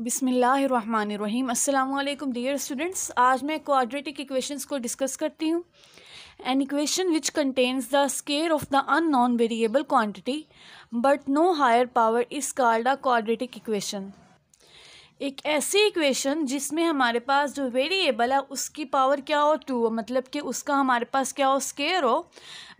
बिसमीम् अल्लाम dear students आज मैं क्वाड्रेटिक इक्वेशंस को डिस्कस करती हूँ an equation which contains the square of the unknown variable quantity but no higher power is called a quadratic equation एक ऐसी equation जिसमें हमारे पास जो वेरिएबल है उसकी पावर क्या हो टू हो मतलब कि उसका हमारे पास क्या हो स्केयर हो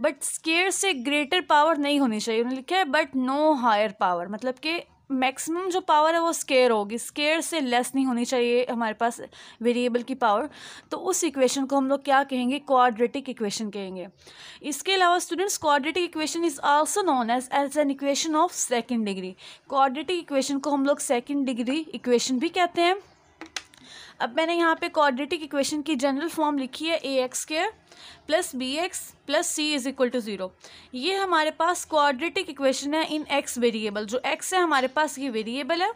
बट स्केयर से ग्रेटर पावर नहीं होनी चाहिए उन्होंने लिखा है बट नो हायर पावर मतलब कि मैक्सिमम जो पावर है वो स्केयर होगी स्केयर से लेस नहीं होनी चाहिए हमारे पास वेरिएबल की पावर तो उस इक्वेशन को हम लोग क्या कहेंगे क्वाड्रेटिक इक्वेशन कहेंगे इसके अलावा students quadratic equation is also known as as an equation of second degree quadratic equation को हम लोग सेकंड डिग्री इक्वेशन भी कहते हैं अब मैंने यहाँ पे क्वाड्रेटिक इक्वेशन की जनरल फॉर्म लिखी है a x square plus b x plus c is equal to zero ये हमारे पास क्वाड्रेटिक इक्वेशन है इन एक्स वेरिएबल जो एक्स है हमारे पास ये वेरिएबल है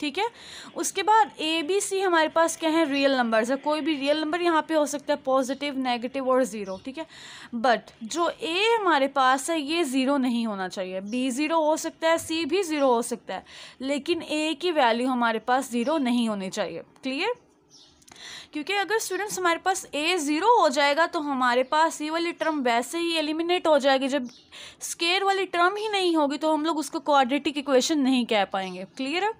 ठीक है उसके बाद ए बी सी हमारे पास क्या है रियल नंबर्स है कोई भी रियल नंबर यहाँ पे हो सकता है पॉजिटिव नेगेटिव और ज़ीरो ठीक है बट जो ए हमारे पास है ये ज़ीरो नहीं होना चाहिए बी ज़ीरो हो सकता है सी भी ज़ीरो हो सकता है लेकिन ए की वैल्यू हमारे पास ज़ीरो नहीं होनी चाहिए क्लियर क्योंकि अगर स्टूडेंट्स हमारे पास ए ज़ीरो हो जाएगा तो हमारे पास ये वाली टर्म वैसे ही एलिमिनेट हो जाएगी जब स्केयर वाली टर्म ही नहीं होगी तो हम लोग उसको क्वाड्रेटिक इक्वेशन नहीं कह पाएंगे क्लियर है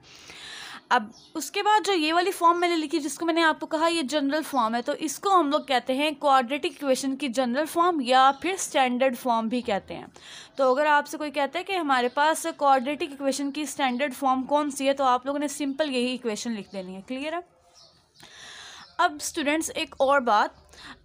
अब उसके बाद जो ये वाली फॉर्म मैंने लिखी जिसको मैंने आपको कहा ये जनरल फॉर्म है तो इसको हम लोग कहते हैं क्वाड्रेटिक इक्वेशन की जनरल फॉर्म या फिर स्टैंडर्ड फॉर्म भी कहते हैं तो अगर आपसे कोई कहता है कि हमारे पास क्वाड्रेटिक इक्वेशन की स्टैंडर्ड फॉर्म कौन सी है तो आप लोगों ने सिंपल यही इक्वेशन लिख देनी है क्लियर है अब स्टूडेंट्स एक और बात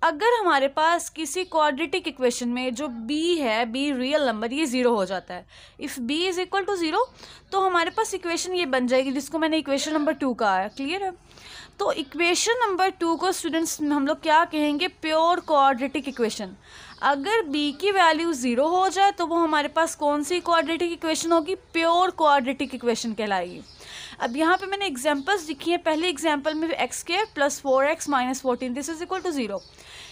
अगर हमारे पास किसी क्वाड्रेटिक इक्वेशन में जो b है b रियल नंबर ये ज़ीरो हो जाता है if b is equal to zero तो हमारे पास इक्वेशन ये बन जाएगी जिसको मैंने इक्वेशन नंबर टू कहा है क्लियर है तो इक्वेशन नंबर टू को स्टूडेंट्स हम लोग क्या कहेंगे प्योर क्वाड्रेटिक इक्वेशन अगर b की वैल्यू ज़ीरो हो जाए तो वो हमारे पास कौन सी क्वाड्रेटिक इक्वेशन होगी प्योर क्वाड्रेटिक इक्वेशन कहलाएगी अब यहाँ पे मैंने एग्जांपल्स लिखी हैं पहले एग्जांपल में एक्स के plus four x minus fourteen this is equal to zero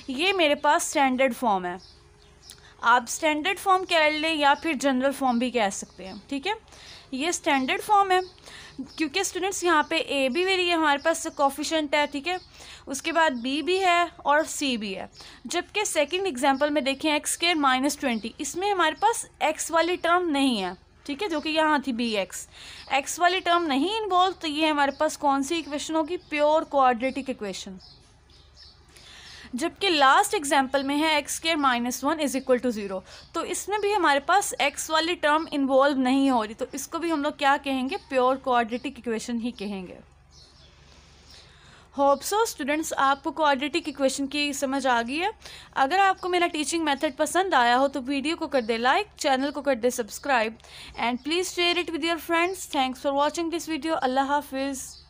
ये मेरे पास स्टैंडर्ड फॉर्म है आप स्टैंडर्ड फॉर्म कह लें या फिर जनरल फॉर्म भी कह सकते हैं ठीक है ये स्टैंडर्ड फॉर्म है क्योंकि स्टूडेंट्स यहाँ पे ए भी मेरी हमारे पास कॉफिशेंट है ठीक है उसके बाद बी भी है और सी भी है जबकि सेकंड एग्जांपल में देखें एक्स स्केयर माइनस ट्वेंटी इसमें हमारे पास एक्स वाली टर्म नहीं है ठीक है जो कि यहाँ थी बी एक्स एक्स वाली टर्म नहीं इन्वॉल्व तो ये हमारे पास कौन सी इक्वेशन होगी प्योर कोऑर्डिनेटिक इक्वेशन जबकि लास्ट एग्जाम्पल में है x square minus one is equal to zero तो इसमें भी हमारे पास एक्स वाली टर्म इन्वॉल्व नहीं हो रही तो इसको भी हम लोग क्या कहेंगे प्योर कोऑर्डिनेटिक इक्वेशन ही कहेंगे होप सो स्टूडेंट्स आपको क्वाड्रेटिक इक्वेशन की समझ आ गई है अगर आपको मेरा टीचिंग मेथड पसंद आया हो तो वीडियो को कर दे लाइक चैनल को कर दे subscribe and please share it with your friends thanks for watching this video अल्लाह हाफिज़